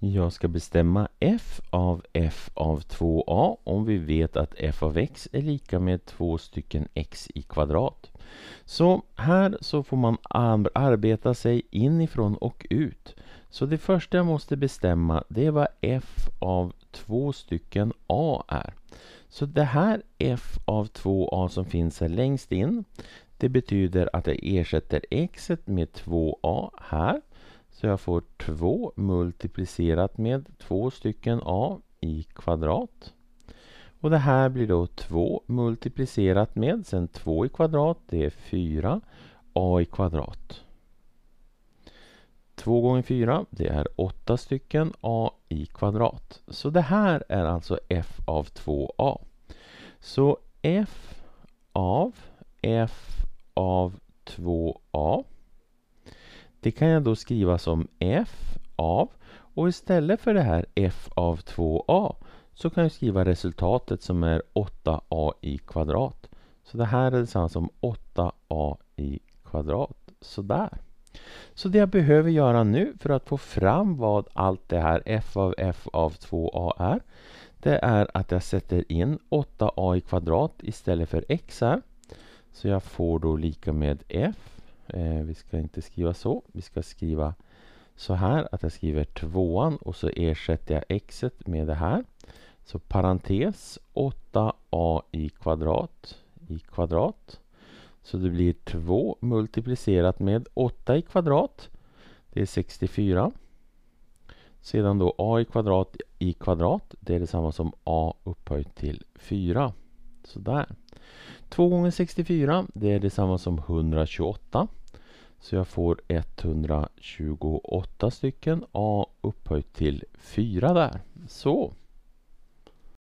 Jag ska bestämma f av f av 2a om vi vet att f av x är lika med två stycken x i kvadrat. Så här så får man arbeta sig inifrån och ut. Så det första jag måste bestämma det är vad f av två stycken a är. Så det här f av 2a som finns här längst in det betyder att jag ersätter x med 2a här så jag får 2 multiplicerat med 2 stycken a i kvadrat. Och det här blir då 2 multiplicerat med, sen 2 i kvadrat, det är 4 a i kvadrat. 2 gånger 4, det är 8 stycken a i kvadrat. Så det här är alltså f av 2a. Så f av f av 2a det kan jag då skriva som f av och istället för det här f av 2a så kan jag skriva resultatet som är 8a i kvadrat. Så det här är detsamma som 8a i kvadrat. Sådär. Så det jag behöver göra nu för att få fram vad allt det här f av f av 2a är det är att jag sätter in 8a i kvadrat istället för x här. Så jag får då lika med f Eh, vi ska inte skriva så. Vi ska skriva så här att jag skriver tvåan och så ersätter jag x med det här. Så parentes 8a i kvadrat i kvadrat. Så det blir 2 multiplicerat med 8 i kvadrat. Det är 64. Sedan då a i kvadrat i kvadrat. Det är detsamma som a upphöjt till 4. Sådär. 2 gånger 64 det är detsamma som 128. Så jag får 128 stycken A upphöjt till 4 där. Så.